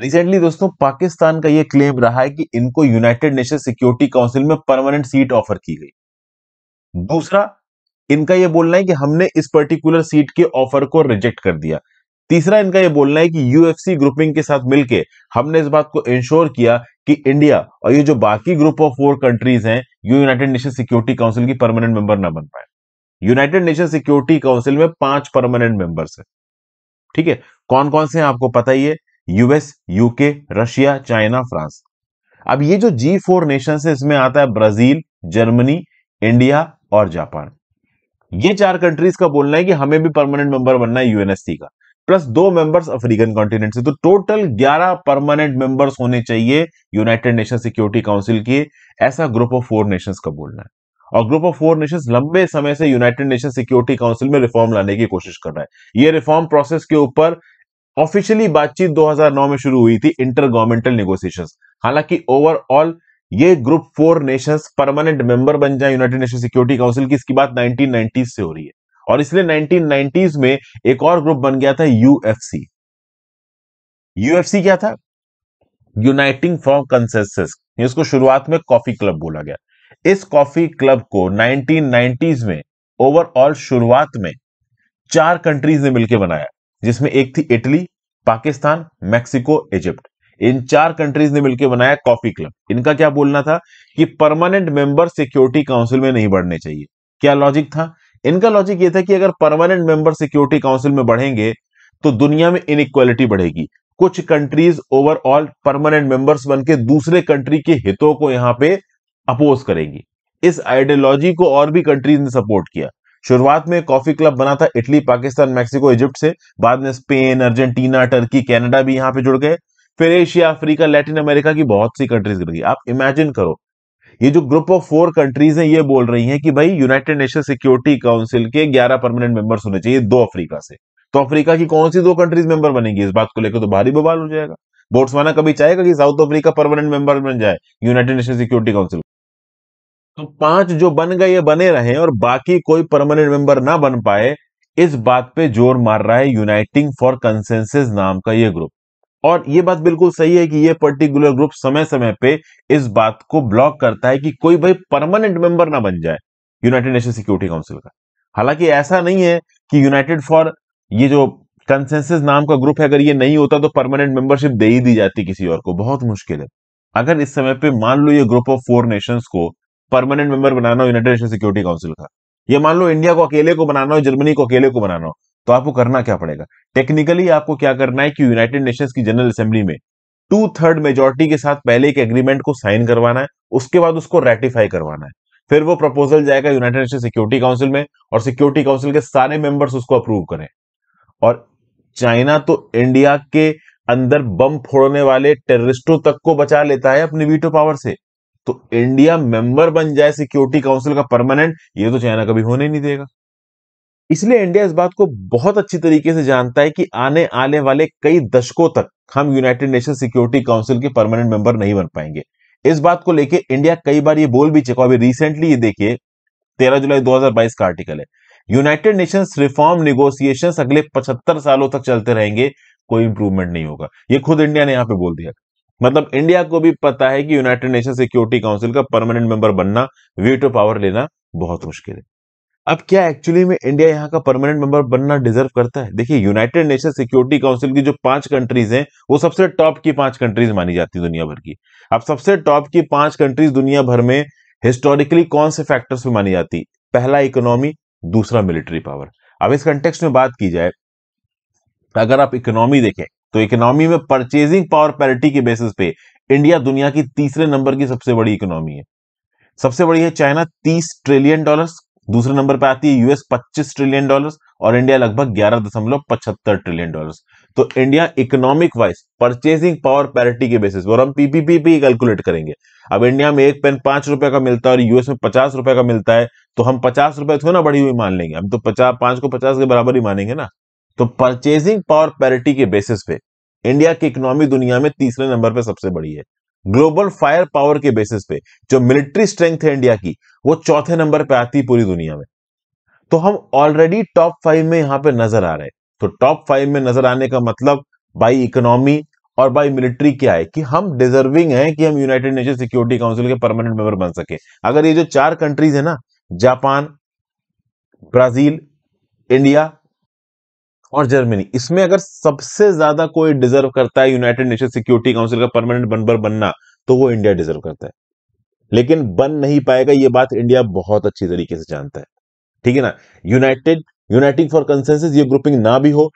recently दोस्तों पाकिस्तान का ये क्लेम रहा है कि इनको यूनाइटेड नेशन सिक्योरिटी काउंसिल में परमानेंट सीट ऑफर की गई दूसरा इनका यह बोलना है कि हमने इस पर्टिकुलर सीट के ऑफर को रिजेक्ट कर दिया तीसरा इनका यह बोलना है कि यूएफसी ग्रुपिंग के साथ मिलकर हमने इस बात को इंश्योर किया कि इंडिया और ये जो बाकी ग्रुप ऑफ फोर कंट्रीज हैं ये यूनाइटेड नेशन सिक्योरिटी काउंसिल की परमानेंट मेंबर ना बन पाए यूनाइटेड नेशन सिक्योरिटी काउंसिल में पांच परमानेंट मेंबर्स हैं ठीक है कौन कौन से हैं आपको पता ही है US UK Russia China France अब ये जो जी फोर नेशन है इसमें आता है ब्राजील जर्मनी इंडिया और जापान ये चार कंट्रीज का बोलना है कि हमें भी परमानेंट मेंबर बनना है यूएनएससी का प्लस दो मेंबर्स अफ्रीकन कॉन्टिनेंट से तो टोटल 11 परमानेंट मेंबर्स होने चाहिए यूनाइटेड नेशन सिक्योरिटी काउंसिल के ऐसा ग्रुप ऑफ फोर नेशंस का बोलना है और ग्रुप ऑफ फोर नेशंस लंबे समय से यूनाइटेड नेशन सिक्योरिटी काउंसिल में रिफॉर्म लाने की कोशिश कर रहा है ये रिफॉर्म प्रोसेस के ऊपर ऑफिशियली बातचीत 2009 में शुरू हुई थी इंटर गवर्नमेंटल नेगोशिएशंस हालांकि ओवरऑल ये group four nations permanent member बन जाए यूनाइटेड नेशन सिक्योरिटी काउंसिल की इसकी बात 1990s से हो रही है और इसलिए 1990s में एक और ग्रुप बन गया था यूएफसी यूएफसी क्या था यूनाइटिंग फॉर कंसेंसस इसको शुरुआत में कॉफी क्लब बोला गया इस कॉफी क्लब को 1990s में ओवरऑल शुरुआत में चार कंट्रीज ने मिलकर बनाया जिसमें एक थी इटली पाकिस्तान मैक्सिको इजिप्ट इन चार कंट्रीज ने मिलकर बनाया कॉफी क्लब इनका क्या बोलना था कि परमानेंट मेंबर सिक्योरिटी काउंसिल में नहीं बढ़ने चाहिए क्या लॉजिक था इनका लॉजिक ये था कि अगर परमानेंट मेंबर सिक्योरिटी काउंसिल में बढ़ेंगे तो दुनिया में इनइक्वालिटी बढ़ेगी कुछ कंट्रीज ओवरऑल परमानेंट मेंबर्स बन के दूसरे कंट्री के हितों को यहां पे अपोज करेंगी इस आइडियोलॉजी को और भी कंट्रीज ने सपोर्ट किया शुरुआत में कॉफी क्लब बना था इटली पाकिस्तान मैक्सिको इजिप्ट से बाद में स्पेन अर्जेंटीना टर्की कनाडा भी यहाँ पे जुड़ गए फिर एशिया अफ्रीका लैटिन अमेरिका की बहुत सी कंट्रीज जुड़ गई आप इमेजिन करो ये जो ग्रुप ऑफ फोर कंट्रीज हैं ये बोल रही हैं कि भाई यूनाइटेड नेशन सिक्योरिटी काउंसिल के 11 परमानेंट मेंबर्स होने चाहिए दो अफ्रीका से तो अफ्रीका की कौन सी दो कंट्रीज मेंबर बनेंगी इस बात को लेकर तो भारी बवाल हो जाएगा बोट्सवाना कभी चाहेगा कि साउथ अफ्रीका परमानेंट मेंबर बन जाए यूनाइटेड नेशन सिक्योरिटी काउंसिल तो पांच जो बन गए ये बने रहे और बाकी कोई परमानेंट मेंबर ना बन पाए इस बात पे जोर मार रहा है यूनाइटिंग फॉर कंसेंसिस नाम का ये ग्रुप और ये बात बिल्कुल सही है कि ये पर्टिकुलर ग्रुप समय समय पे इस बात को ब्लॉक करता है कि कोई भाई परमानेंट मेंबर ना बन जाए यूनाइटेड नेशन सिक्योरिटी काउंसिल का हालांकि ऐसा नहीं है कि यूनाइटेड फॉर ये जो कंसेंसिस नाम का ग्रुप है अगर ये नहीं होता तो परमानेंट मेंबरशिप दे ही दी जाती किसी और को बहुत मुश्किल है अगर इस समय पे मान लो ये ग्रुप ऑफ फोर नेशंस को परमानेंट मेंबर बनाना हो यूनाइटेड नेशन सिक्योरिटी काउंसिल का ये मान लो इंडिया को अकेले को बनाना हो जर्मनी को अकेले को बनाना हो तो आपको करना क्या पड़ेगा टेक्निकली आपको क्या करना है कि यूनाइटेड नेशंस की जनरल असेंबली में टू थर्ड मेजोरिटी के साथ पहले एक एग्रीमेंट को साइन करवाना है उसके बाद उसको रेटिफाई करवाना है फिर वो प्रपोजल जाएगा यूनाइटेड नेशन सिक्योरिटी काउंसिल में और सिक्योरिटी काउंसिल के सारे मेंबर्स उसको अप्रूव करें और चाइना तो इंडिया के अंदर बम फोड़ने वाले टेररिस्टों तक को बचा लेता है अपनी वीटो पावर से तो इंडिया मेंबर बन जाए सिक्योरिटी काउंसिल का परमानेंट ये तो चाइना कभी होने नहीं देगा इसलिए इंडिया इस बात को बहुत अच्छी तरीके से जानता है कि आने आने वाले कई दशकों तक हम यूनाइटेड नेशन सिक्योरिटी काउंसिल के परमानेंट मेंबर नहीं बन पाएंगे इस बात को लेके इंडिया कई बार ये बोल भी चुका अभी रिसेंटली ये देखिए 13 जुलाई 2022 का आर्टिकल है यूनाइटेड नेशंस रिफॉर्म निगोसिएशन अगले 75 सालों तक चलते रहेंगे कोई इंप्रूवमेंट नहीं होगा ये खुद इंडिया ने यहां पे बोल दिया मतलब इंडिया को भी पता है कि यूनाइटेड नेशन सिक्योरिटी काउंसिल का परमानेंट मेंबर बनना वीटो तो पावर लेना बहुत मुश्किल है अब क्या एक्चुअली में इंडिया यहाँ का परमानेंट मेंबर बनना डिजर्व करता है देखिए यूनाइटेड नेशन सिक्योरिटी काउंसिल की जो पांच कंट्रीज हैं वो सबसे टॉप की पांच कंट्रीज मानी जाती है दुनिया भर की अब सबसे टॉप की पांच कंट्रीज दुनिया भर में हिस्टोरिकली कौन से फैक्टर्स में मानी जाती पहला इकोनॉमी दूसरा मिलिट्री पावर अब इस कंटेक्स में बात की जाए अगर आप इकोनॉमी देखें तो इकोनॉमी में परचेजिंग पावर पैरिटी के बेसिस पे इंडिया दुनिया की तीसरे नंबर की सबसे बड़ी इकोनॉमी है सबसे बड़ी है चाइना तीस ट्रिलियन डॉलर दूसरे नंबर पर आती है यूएस पच्चीस ट्रिलियन डॉलर और इंडिया लगभग ग्यारह दशमलव पचहत्तर ट्रिलियन डॉलर्स तो India economic wise purchasing power parity के बेसिस और हम पीपीपी भी कैलकुलेट करेंगे अब इंडिया में एक पेन पांच रुपए का मिलता है और यूएस में पचास रुपए का मिलता है तो हम पचास रुपए थोड़ा ना बढ़ी हुई मान लेंगे हम तो पचास पांच को पचास के बराबर ही मानेंगे ना तो परचेजिंग पावर पैरिटी के बेसिस पे इंडिया की इकोनॉमी दुनिया में तीसरे नंबर पे सबसे बड़ी है ग्लोबल फायर पावर के बेसिस पे जो मिलिट्री स्ट्रेंथ है इंडिया की वो चौथे नंबर पे आती है पूरी दुनिया में तो हम ऑलरेडी टॉप फाइव में यहां पे नजर आ रहे हैं तो टॉप फाइव में नजर आने का मतलब बाई इकोनॉमी और बाई मिलिट्री क्या है कि हम डिजर्विंग है कि हम यूनाइटेड नेशन सिक्योरिटी काउंसिल के परमानेंट मेंबर बन सके अगर ये जो चार कंट्रीज है ना जापान ब्राजील इंडिया और जर्मनी इसमें अगर सबसे ज्यादा कोई डिजर्व करता है यूनाइटेड नेशन सिक्योरिटी काउंसिल का परमानेंट मेंबर बनना तो वो इंडिया डिजर्व करता है लेकिन बन नहीं पाएगा ये बात इंडिया बहुत अच्छी तरीके से जानता है ठीक है ना यूनाइटेड यूनाइटिंग फॉर कंसेंसस ये ग्रुपिंग ना भी हो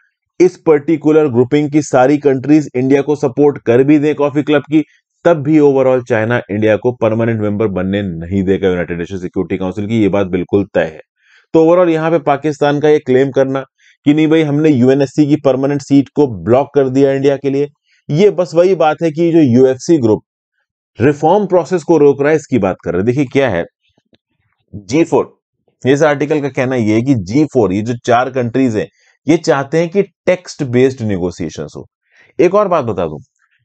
इस पर्टिकुलर ग्रुपिंग की सारी कंट्रीज इंडिया को सपोर्ट कर भी दे कॉफी क्लब की तब भी ओवरऑल चाइना इंडिया को परमानेंट मेंबर बनने नहीं देगा यूनाइटेड नेशन सिक्योरिटी काउंसिल की ये बात बिल्कुल तय है तो ओवरऑल यहां पे पाकिस्तान का ये क्लेम करना कि नहीं भाई हमने यूएनएससी की परमानेंट सीट को ब्लॉक कर दिया इंडिया के लिए ये बस वही बात है कि जो यूएफसी ग्रुप रिफॉर्म प्रोसेस को रोक रहा है इसकी बात कर रहे देखिए क्या है जी फोर इस आर्टिकल का कहना यह है कि जी फोर ये जो चार कंट्रीज हैं ये चाहते हैं कि टेक्स्ट बेस्ड निगोसिएशन हो एक और बात बता दूं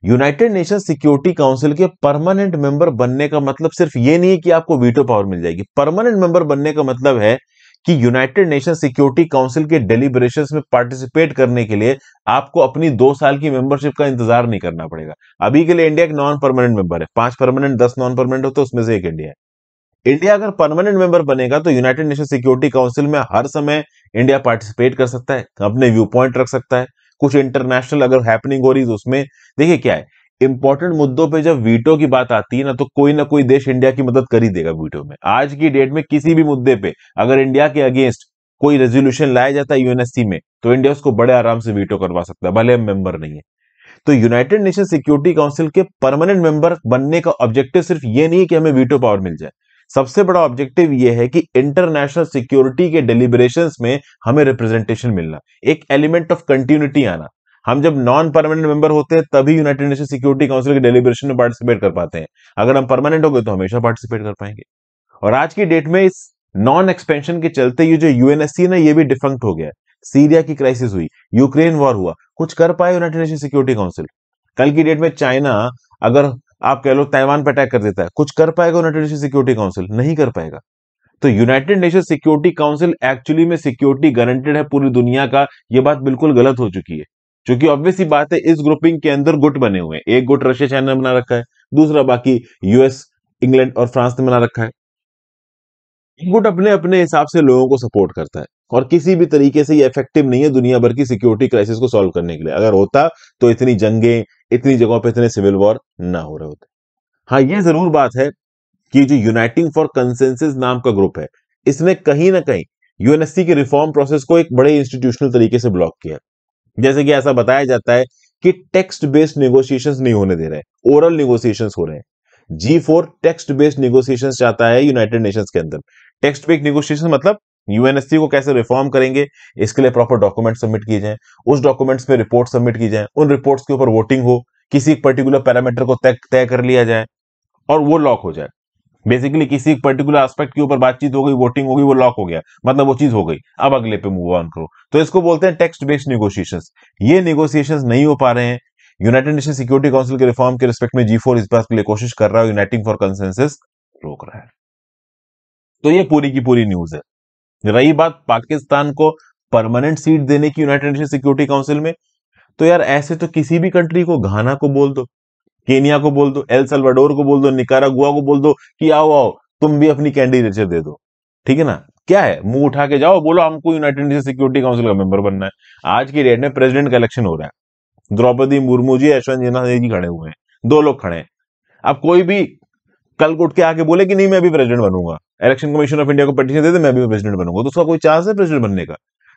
यूनाइटेड नेशन सिक्योरिटी काउंसिल के परमानेंट मेंबर बनने का मतलब सिर्फ ये नहीं है कि आपको वीटो पावर मिल जाएगी परमानेंट मेंबर बनने का मतलब है कि यूनाइटेड नेशन सिक्योरिटी काउंसिल के डेलीबरेशन में पार्टिसिपेट करने के लिए आपको अपनी दो साल की मेंबरशिप का इंतजार नहीं करना पड़ेगा अभी के लिए इंडिया एक नॉन परमानेंट मेंबर है पांच परमानेंट दस नॉन परमानेंट हो तो उसमें से एक इंडिया है इंडिया अगर परमानेंट मेंबर बनेगा तो यूनाइटेड नेशन सिक्योरिटी काउंसिल में हर समय इंडिया पार्टिसिपेट कर सकता है अपने व्यू पॉइंट रख सकता है कुछ इंटरनेशनल अगर हैपनिंग हो रही है तो उसमें देखिए क्या है इंपॉर्टेंट मुद्दों पे जब वीटो की बात आती है ना तो कोई ना कोई देश इंडिया की मदद कर ही देगा वीटो में आज की डेट में किसी भी मुद्दे पे अगर इंडिया के अगेंस्ट कोई रेजोल्यूशन लाया जाता है यूएनएससी में तो इंडिया उसको बड़े आराम से वीटो करवा सकता है भले हम मेंबर नहीं है तो यूनाइटेड नेशन सिक्योरिटी काउंसिल के परमानेंट मेंबर बनने का ऑब्जेक्टिव सिर्फ ये नहीं कि हमें वीटो पावर मिल जाए सबसे बड़ा ऑब्जेक्टिव यह है कि इंटरनेशनल सिक्योरिटी के डिलीबरेशन में हमें रिप्रेजेंटेशन मिलना एक एलिमेंट ऑफ कंटिन्यूटी आना हम जब नॉन परमानेंट मेंबर होते हैं तभी यूनाइटेड नेशन सिक्योरिटी काउंसिल के डेलीबरेशन में पार्टिसिपेट कर पाते हैं अगर हम परमानेंट हो गए तो हमेशा पार्टिसिपेट कर पाएंगे और आज की डेट में इस नॉन एक्सपेंशन के चलते ये जो यूएनएससी ना ये भी डिफंक्ट हो गया सीरिया की क्राइसिस हुई यूक्रेन वॉर हुआ कुछ कर पाए यूनाइटेड नेशन सिक्योरिटी काउंसिल कल की डेट में चाइना अगर आप कह लो ताइवान पर अटैक कर देता है कुछ कर पाएगा यूनाइटेड नेशन सिक्योरिटी काउंसिल नहीं कर पाएगा तो United nation security council actually में सिक्योरिटी गारंटेड है पूरी दुनिया का ये बात बिल्कुल गलत हो चुकी है क्योंकि ऑब्वियस ही बात है इस ग्रुपिंग के अंदर गुट बने हुए हैं एक गुट रशिया चाइना ने बना रखा है दूसरा बाकी यूएस इंग्लैंड और फ्रांस ने बना रखा है गुट अपने अपने हिसाब से लोगों को सपोर्ट करता है और किसी भी तरीके से ये इफेक्टिव नहीं है दुनिया भर की सिक्योरिटी क्राइसिस को सॉल्व करने के लिए अगर होता तो इतनी जंगे इतनी जगहों पर इतने सिविल वॉर ना हो रहे होते हाँ ये जरूर बात है कि जो यूनाइटिंग फॉर कंसेंसिस नाम का ग्रुप है इसने कहीं ना कहीं यूएनएससी के रिफॉर्म प्रोसेस को एक बड़े इंस्टीट्यूशनल तरीके से ब्लॉक किया जैसे कि ऐसा बताया जाता है कि टेक्स्ट बेस्ड नेगोशिएशंस नहीं होने दे रहे ओरल नेगोशिएशंस हो रहे हैं G four text based negotiation चाहता है यूनाइटेड नेशंस के अंदर टेक्स्ट बेस्ड निगोशिएशन मतलब यूएनएससी को कैसे रिफॉर्म करेंगे इसके लिए प्रॉपर डॉक्यूमेंट सबमिट किए जाए उस डॉक्यूमेंट्स में रिपोर्ट सबमिट की जाए उन रिपोर्ट्स के ऊपर वोटिंग हो किसी एक पर्टिकुलर पैरामीटर को तय तय कर लिया जाए और वो लॉक हो जाए बेसिकली किसी पर्टिकुलर एस्पेक्ट के ऊपर बातचीत हो गई वोटिंग होगी वो लॉक हो गया मतलब वो चीज हो गई अब अगले पे मूव ऑन करो तो इसको बोलते हैं टेक्स्ट बेस्ड नेगोशिएशन ये नेगोशिएशन नहीं हो पा रहे हैं यूनाइटेड नेशन सिक्योरिटी काउंसिल के रिफॉर्म के रिस्पेक्ट में जी फोर इस बात के लिए कोशिश कर रहा है यूनाइटिंग फॉर कंसेंसिस रोक रहा है तो ये पूरी की पूरी न्यूज है रही बात पाकिस्तान को परमानेंट सीट देने की यूनाइटेड नेशन सिक्योरिटी काउंसिल में तो यार ऐसे तो किसी भी कंट्री को घाना को बोल दो केनिया को बोल दो एल सल्वाडोर को बोल दो निकारागुआ को बोल दो कि आओ आओ तुम भी अपनी कैंडिडेचर दे दो ठीक है ना क्या है मुंह उठा के जाओ बोलो हमको यूनाइटेड नेशन सिक्योरिटी काउंसिल का मेंबर बनना है आज की डेट में प्रेसिडेंट का इलेक्शन हो रहा है द्रौपदी मुर्मू जी यशवंत सिन्हा जी खड़े हुए हैं दो लोग खड़े हैं अब कोई भी कल को उठ के आके बोले कि नहीं मैं भी प्रेसिडेंट बनूंगा इलेक्शन कमीशन ऑफ इंडिया को पटिशन दे दे मैं भी प्रेसिडेंट बनूंगा तो उसका कोई चांस है प्रेसिडेंट बनने का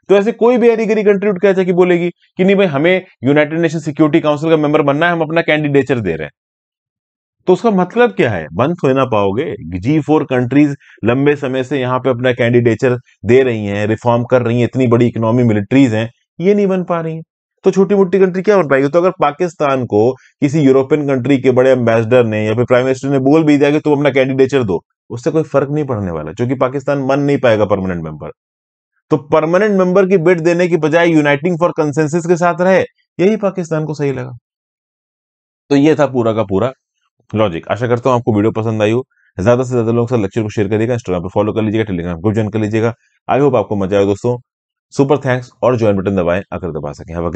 तो ऐसे कोई भी गरी कंट्री उठ के ऐसा कि बोलेगी कि नहीं भाई हमें यूनाइटेड नेशन सिक्योरिटी काउंसिल का मेंबर बनना है हम अपना कैंडिडेचर दे रहे हैं तो उसका मतलब क्या है बन थो ना पाओगे जी फोर कंट्रीज लंबे समय से यहाँ पे अपना कैंडिडेचर दे रही हैं रिफॉर्म कर रही हैं इतनी बड़ी इकोनॉमी मिलिट्रीज हैं ये नहीं बन पा रही हैं तो छोटी मोटी कंट्री क्या बन पाएगी तो अगर पाकिस्तान को किसी यूरोपियन कंट्री के बड़े एम्बेसडर ने या फिर प्राइम मिनिस्टर ने बोल भी दिया कि तुम अपना कैंडिडेचर दो उससे कोई फर्क नहीं पड़ने वाला क्योंकि पाकिस्तान बन नहीं पाएगा परमानेंट मेंबर तो परमानेंट मेंबर की बेट देने की बजाय यूनाइटिंग फॉर कंसेंसिस के साथ रहे यही पाकिस्तान को सही लगा तो ये था पूरा का पूरा लॉजिक आशा करता हूं आपको वीडियो पसंद आई हो ज्यादा से ज्यादा लोगों से लेक्चर को शेयर करिएगा इंस्टाग्राम पर फॉलो कर लीजिएगा टेलीग्राम ग्रुप ज्वाइन कर लीजिएगा आई होप आपको मजा आए दोस्तों सुपर थैंक्स और ज्वाइन बटन दबाएं अगर दबा सके